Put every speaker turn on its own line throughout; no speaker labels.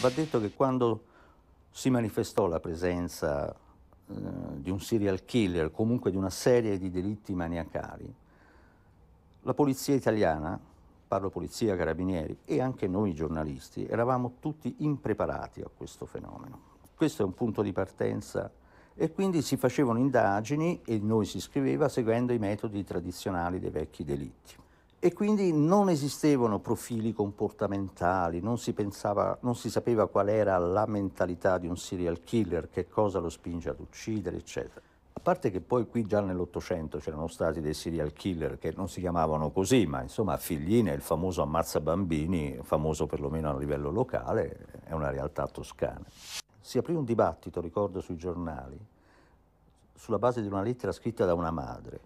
Va detto che quando si manifestò la presenza eh, di un serial killer, comunque di una serie di delitti maniacali, la polizia italiana, parlo polizia, carabinieri e anche noi giornalisti, eravamo tutti impreparati a questo fenomeno. Questo è un punto di partenza e quindi si facevano indagini e noi si scriveva seguendo i metodi tradizionali dei vecchi delitti e quindi non esistevano profili comportamentali, non si, pensava, non si sapeva qual era la mentalità di un serial killer, che cosa lo spinge ad uccidere, eccetera. A parte che poi qui già nell'Ottocento c'erano stati dei serial killer che non si chiamavano così, ma insomma Figline, il famoso ammazza bambini, famoso perlomeno a livello locale, è una realtà toscana. Si aprì un dibattito, ricordo, sui giornali, sulla base di una lettera scritta da una madre.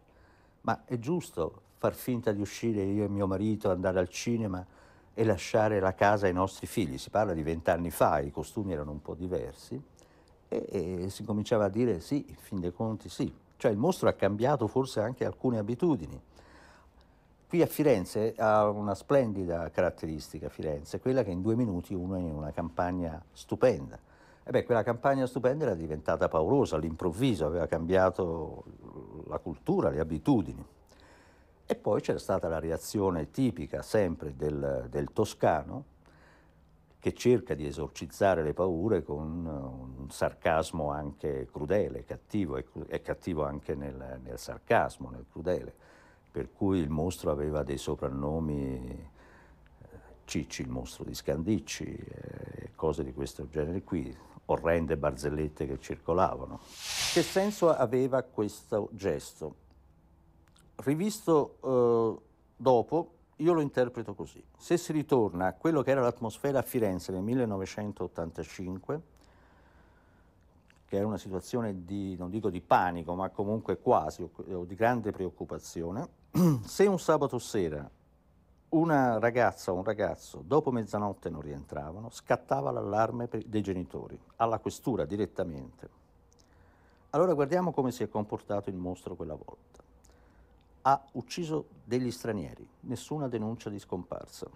Ma è giusto far finta di uscire io e mio marito, andare al cinema e lasciare la casa ai nostri figli. Si parla di vent'anni fa, i costumi erano un po' diversi e, e si cominciava a dire sì, in fin dei conti sì. Cioè il mostro ha cambiato forse anche alcune abitudini. Qui a Firenze ha una splendida caratteristica Firenze, quella che in due minuti uno è in una campagna stupenda. E beh, quella campagna stupenda era diventata paurosa all'improvviso, aveva cambiato la cultura, le abitudini. E poi c'è stata la reazione tipica sempre del, del toscano, che cerca di esorcizzare le paure con un sarcasmo anche crudele, cattivo, è cattivo anche nel, nel sarcasmo, nel crudele, per cui il mostro aveva dei soprannomi eh, Cicci, il mostro di Scandicci, eh, cose di questo genere qui, orrende barzellette che circolavano. Che senso aveva questo gesto? rivisto eh, dopo, io lo interpreto così. Se si ritorna a quello che era l'atmosfera a Firenze nel 1985, che era una situazione di, non dico di panico, ma comunque quasi, o di grande preoccupazione, se un sabato sera una ragazza o un ragazzo dopo mezzanotte non rientravano, scattava l'allarme dei genitori, alla questura direttamente. Allora guardiamo come si è comportato il mostro quella volta ha ucciso degli stranieri, nessuna denuncia di scomparsa.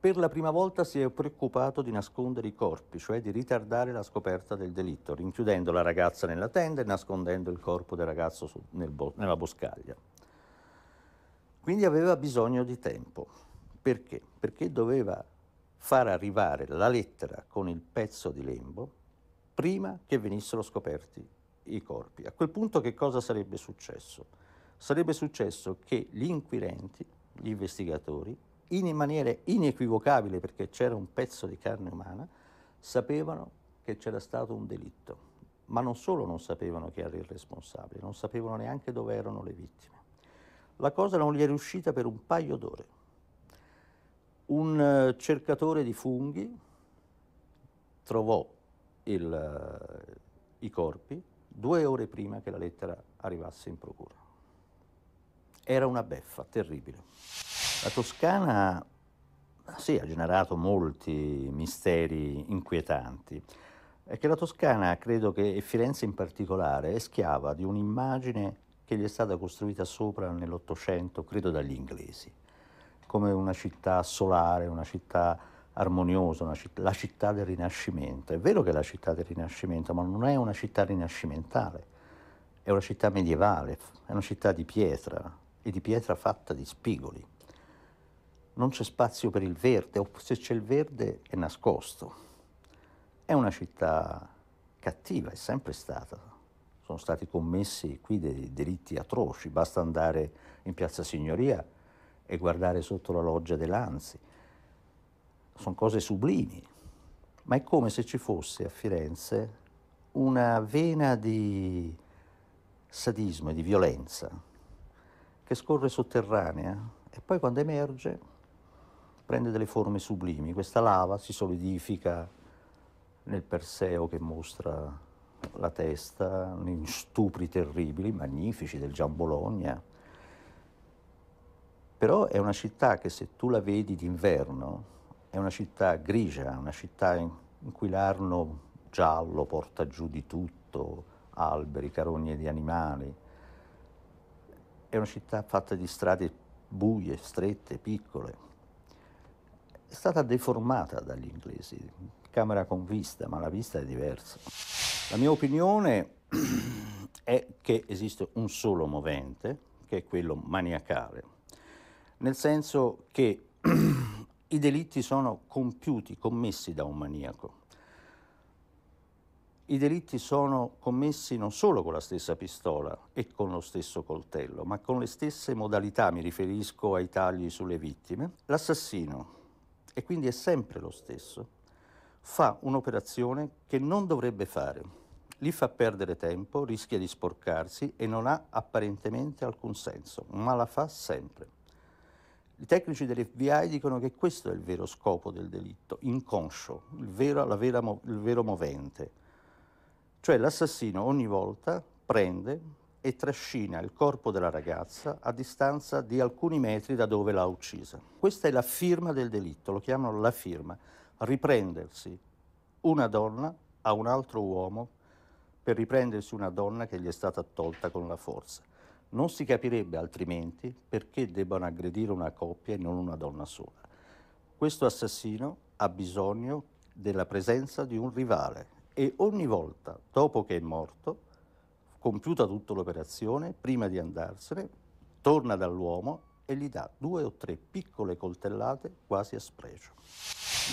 Per la prima volta si è preoccupato di nascondere i corpi, cioè di ritardare la scoperta del delitto, rinchiudendo la ragazza nella tenda e nascondendo il corpo del ragazzo su, nel bo- nella boscaglia. Quindi aveva bisogno di tempo. Perché? Perché doveva far arrivare la lettera con il pezzo di lembo prima che venissero scoperti i corpi. A quel punto che cosa sarebbe successo? Sarebbe successo che gli inquirenti, gli investigatori, in maniera inequivocabile perché c'era un pezzo di carne umana, sapevano che c'era stato un delitto, ma non solo non sapevano chi era il responsabile, non sapevano neanche dove erano le vittime. La cosa non gli è riuscita per un paio d'ore. Un eh, cercatore di funghi trovò il, eh, i corpi, due ore prima che la lettera arrivasse in procura. Era una beffa terribile. La Toscana sì, ha generato molti misteri inquietanti. È che la Toscana, credo che e Firenze in particolare, è schiava di un'immagine che gli è stata costruita sopra nell'Ottocento, credo dagli inglesi, come una città solare, una città armonioso, citt- la città del Rinascimento. È vero che è la città del Rinascimento, ma non è una città rinascimentale, è una città medievale, è una città di pietra e di pietra fatta di spigoli. Non c'è spazio per il verde, o se c'è il verde è nascosto. È una città cattiva, è sempre stata. Sono stati commessi qui dei delitti atroci, basta andare in Piazza Signoria e guardare sotto la loggia dell'Anzi sono cose sublimi, ma è come se ci fosse a Firenze una vena di sadismo e di violenza che scorre sotterranea e poi quando emerge prende delle forme sublimi. Questa lava si solidifica nel Perseo che mostra la testa in stupri terribili, magnifici, del Gian Bologna. Però è una città che se tu la vedi d'inverno è una città grigia, una città in, in cui l'arno giallo porta giù di tutto, alberi, carogne di animali. È una città fatta di strade buie, strette, piccole. È stata deformata dagli inglesi, camera con vista, ma la vista è diversa. La mia opinione è che esiste un solo movente, che è quello maniacale, nel senso che i delitti sono compiuti, commessi da un maniaco. I delitti sono commessi non solo con la stessa pistola e con lo stesso coltello, ma con le stesse modalità, mi riferisco ai tagli sulle vittime. L'assassino, e quindi è sempre lo stesso, fa un'operazione che non dovrebbe fare. Li fa perdere tempo, rischia di sporcarsi e non ha apparentemente alcun senso, ma la fa sempre. I tecnici dell'FBI dicono che questo è il vero scopo del delitto, inconscio, il vero, vera, il vero movente. Cioè l'assassino ogni volta prende e trascina il corpo della ragazza a distanza di alcuni metri da dove l'ha uccisa. Questa è la firma del delitto, lo chiamano la firma, riprendersi una donna a un altro uomo per riprendersi una donna che gli è stata tolta con la forza. Non si capirebbe altrimenti perché debbano aggredire una coppia e non una donna sola. Questo assassino ha bisogno della presenza di un rivale e ogni volta dopo che è morto, compiuta tutta l'operazione, prima di andarsene, torna dall'uomo e gli dà due o tre piccole coltellate quasi a sprecio.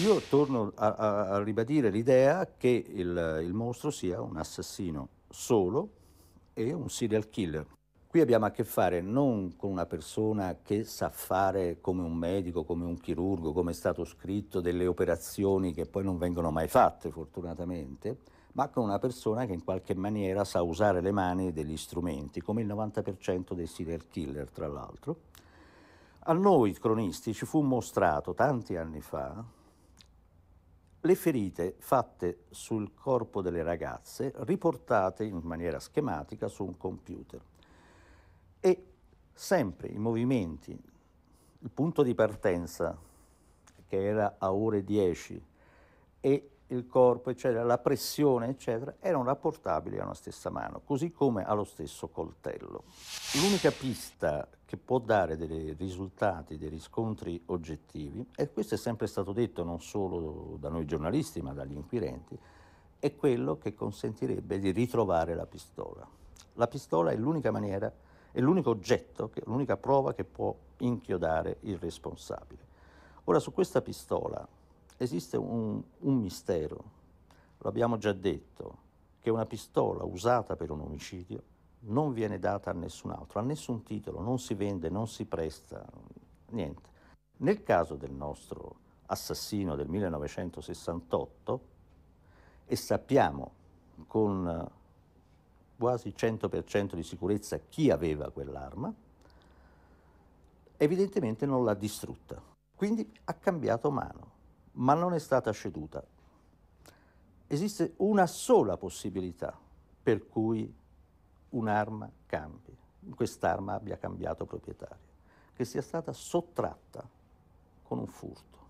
Io torno a, a ribadire l'idea che il, il mostro sia un assassino solo e un serial killer. Qui abbiamo a che fare non con una persona che sa fare come un medico, come un chirurgo, come è stato scritto, delle operazioni che poi non vengono mai fatte fortunatamente, ma con una persona che in qualche maniera sa usare le mani e degli strumenti, come il 90% dei serial killer tra l'altro. A noi cronisti ci fu mostrato tanti anni fa le ferite fatte sul corpo delle ragazze riportate in maniera schematica su un computer. E sempre i movimenti, il punto di partenza che era a ore 10 e il corpo, eccetera, la pressione, eccetera, erano rapportabili a una stessa mano, così come allo stesso coltello. L'unica pista che può dare dei risultati, dei riscontri oggettivi, e questo è sempre stato detto non solo da noi giornalisti, ma dagli inquirenti, è quello che consentirebbe di ritrovare la pistola. La pistola è l'unica maniera è l'unico oggetto, l'unica prova che può inchiodare il responsabile. Ora, su questa pistola esiste un, un mistero, l'abbiamo già detto, che una pistola usata per un omicidio non viene data a nessun altro, a nessun titolo, non si vende, non si presta, niente. Nel caso del nostro assassino del 1968, e sappiamo con quasi 100% di sicurezza chi aveva quell'arma, evidentemente non l'ha distrutta. Quindi ha cambiato mano, ma non è stata ceduta. Esiste una sola possibilità per cui un'arma cambi, quest'arma abbia cambiato proprietario, che sia stata sottratta con un furto.